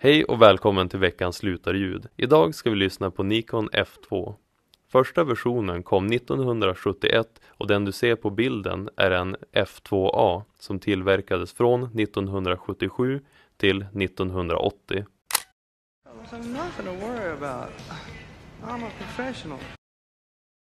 Hej och välkommen till veckans slutarljud. Idag ska vi lyssna på Nikon F2. Första versionen kom 1971 och den du ser på bilden är en F2A som tillverkades från 1977 till 1980.